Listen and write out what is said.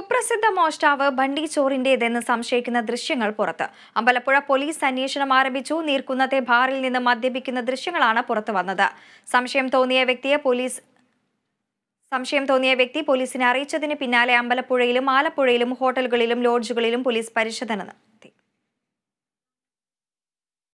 കുപ്രസിദ്ധ മോഷ്ടാവ് ബണ്ടി ചോറിന്റേതെന്ന് സംശയിക്കുന്ന ദൃശ്യങ്ങൾ പുറത്ത് അമ്പലപ്പുഴ പോലീസ് അന്വേഷണം ആരംഭിച്ചു നീർക്കുന്നത്തെ ബാറിൽ നിന്ന് മദ്യപിക്കുന്ന ദൃശ്യങ്ങളാണ് പുറത്തു വന്നത് സംശയം തോന്നിയ വ്യക്തിയെ പോലീസ് സംശയം തോന്നിയ വ്യക്തി പോലീസിനെ അറിയിച്ചതിന് പിന്നാലെ അമ്പലപ്പുഴയിലും ആലപ്പുഴയിലും ഹോട്ടലുകളിലും ലോഡ്ജുകളിലും പോലീസ് പരിശോധന